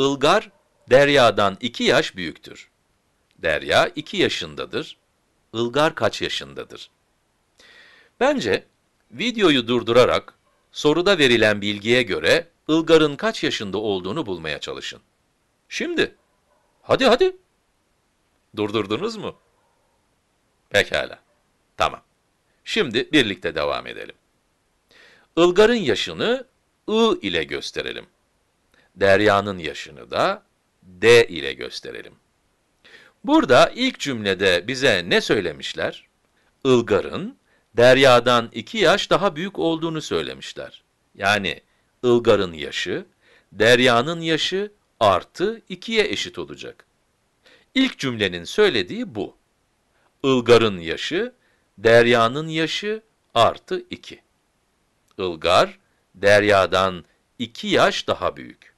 Ilgar, Derya'dan iki yaş büyüktür. Derya iki yaşındadır, Ilgar kaç yaşındadır? Bence videoyu durdurarak soruda verilen bilgiye göre Ilgar'ın kaç yaşında olduğunu bulmaya çalışın. Şimdi, hadi hadi. Durdurdunuz mu? Pekala, tamam. Şimdi birlikte devam edelim. Ilgar'ın yaşını I ile gösterelim deryanın yaşını da D ile gösterelim. Burada ilk cümlede bize ne söylemişler? Ilgar'ın deryadan 2 yaş daha büyük olduğunu söylemişler. Yani Ilgar'ın yaşı, deryanın yaşı artı 2'ye eşit olacak. İlk cümlenin söylediği bu. Ilgar'ın yaşı, deryanın yaşı artı 2. Ilgar, deryadan 2 yaş daha büyük.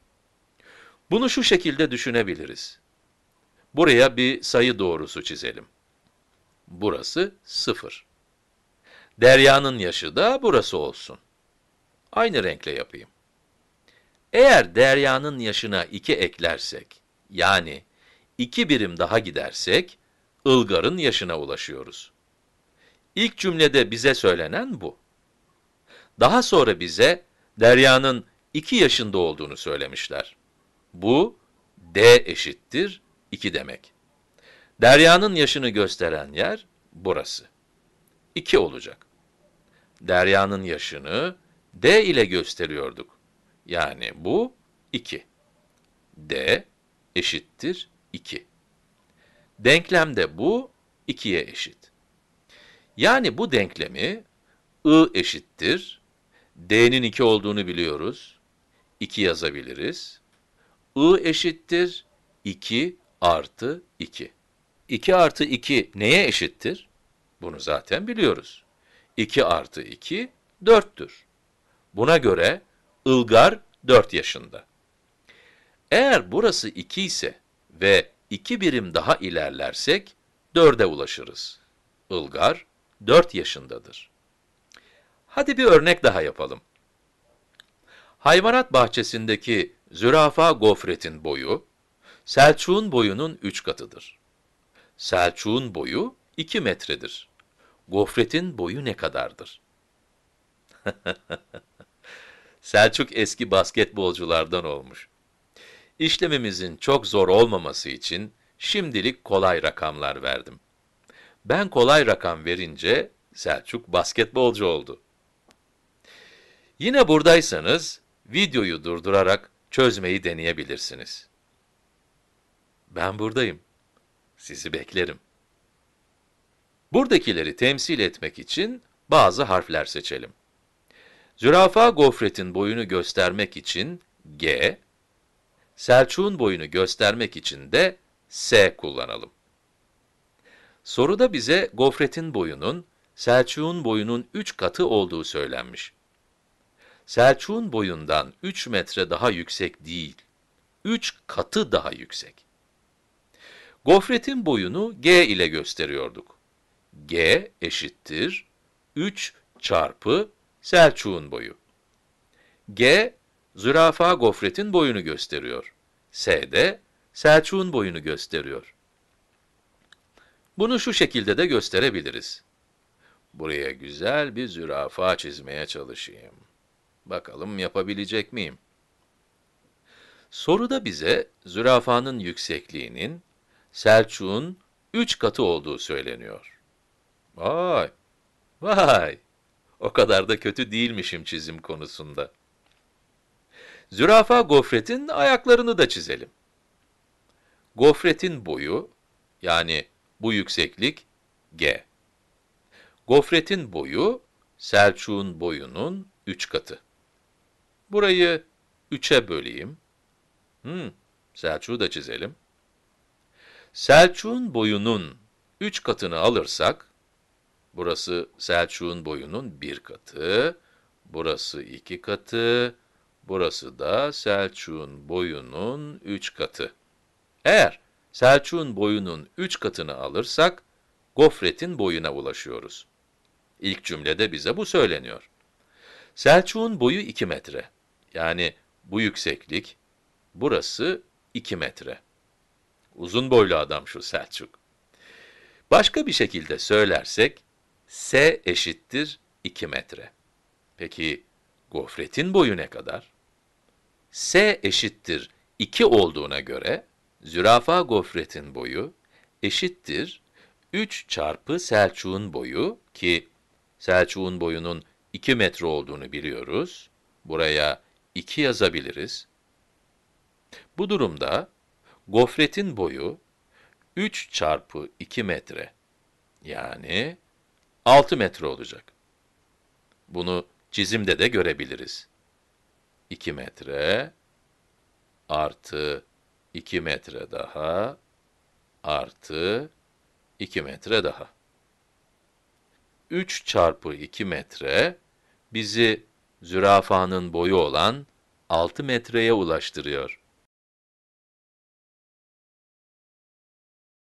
Bunu şu şekilde düşünebiliriz. Buraya bir sayı doğrusu çizelim. Burası 0. Derya'nın yaşı da burası olsun. Aynı renkle yapayım. Eğer Derya'nın yaşına 2 eklersek, yani 2 birim daha gidersek, Ilgar'ın yaşına ulaşıyoruz. İlk cümlede bize söylenen bu. Daha sonra bize Derya'nın 2 yaşında olduğunu söylemişler. Bu D eşittir 2 demek. Deryanın yaşını gösteren yer burası. 2 olacak. Deryanın yaşını D ile gösteriyorduk. Yani bu 2. D eşittir 2. Denklemde bu 2'ye eşit. Yani bu denklemi I eşittir. D'nin 2 olduğunu biliyoruz. 2 yazabiliriz. I eşittir 2 artı 2. 2 artı 2 neye eşittir? Bunu zaten biliyoruz. 2 artı 2 4'tür. Buna göre Ilgar 4 yaşında. Eğer burası 2 ise ve 2 birim daha ilerlersek 4'e ulaşırız. Ilgar 4 yaşındadır. Hadi bir örnek daha yapalım. Hayvanat bahçesindeki Zürafa gofretin boyu, Selçuk'un boyunun üç katıdır. Selçuk'un boyu iki metredir. Gofretin boyu ne kadardır? Selçuk eski basketbolculardan olmuş. İşlemimizin çok zor olmaması için şimdilik kolay rakamlar verdim. Ben kolay rakam verince Selçuk basketbolcu oldu. Yine buradaysanız videoyu durdurarak çözmeyi deneyebilirsiniz. Ben buradayım. Sizi beklerim. Buradakileri temsil etmek için bazı harfler seçelim. Zürafa gofretin boyunu göstermek için G, Selçuk'un boyunu göstermek için de S kullanalım. Soruda bize gofretin boyunun, Selçuk'un boyunun 3 katı olduğu söylenmiş. Selçuk'un boyundan 3 metre daha yüksek değil, 3 katı daha yüksek. Gofretin boyunu G ile gösteriyorduk. G eşittir 3 çarpı Selçuk'un boyu. G, zürafa gofretin boyunu gösteriyor. S de Selçuk'un boyunu gösteriyor. Bunu şu şekilde de gösterebiliriz. Buraya güzel bir zürafa çizmeye çalışayım. Bakalım yapabilecek miyim? Soruda bize zürafanın yüksekliğinin Selçuk'un 3 katı olduğu söyleniyor. Vay! Vay! O kadar da kötü değilmişim çizim konusunda. Zürafa gofretin ayaklarını da çizelim. Gofretin boyu, yani bu yükseklik g. Gofretin boyu, Selçuk'un boyunun 3 katı. Burayı 3'e böleyim. Hmm, Selçuk'u da çizelim. Selçuk'un boyunun 3 katını alırsak, burası Selçuk'un boyunun 1 katı, burası 2 katı, burası da Selçuk'un boyunun 3 katı. Eğer Selçuk'un boyunun 3 katını alırsak, gofretin boyuna ulaşıyoruz. İlk cümlede bize bu söyleniyor. Selçuk'un boyu 2 metre. Yani bu yükseklik, burası 2 metre. Uzun boylu adam şu Selçuk. Başka bir şekilde söylersek, S eşittir 2 metre. Peki, gofretin boyu ne kadar? S eşittir 2 olduğuna göre, zürafa gofretin boyu eşittir 3 çarpı Selçuk'un boyu ki Selçuk'un boyunun 2 metre olduğunu biliyoruz. Buraya 2 yazabiliriz. Bu durumda gofretin boyu 3 çarpı 2 metre yani 6 metre olacak. Bunu çizimde de görebiliriz. 2 metre artı 2 metre daha artı 2 metre daha. 3 çarpı 2 metre bizi zürafanın boyu olan 6 metreye ulaştırıyor.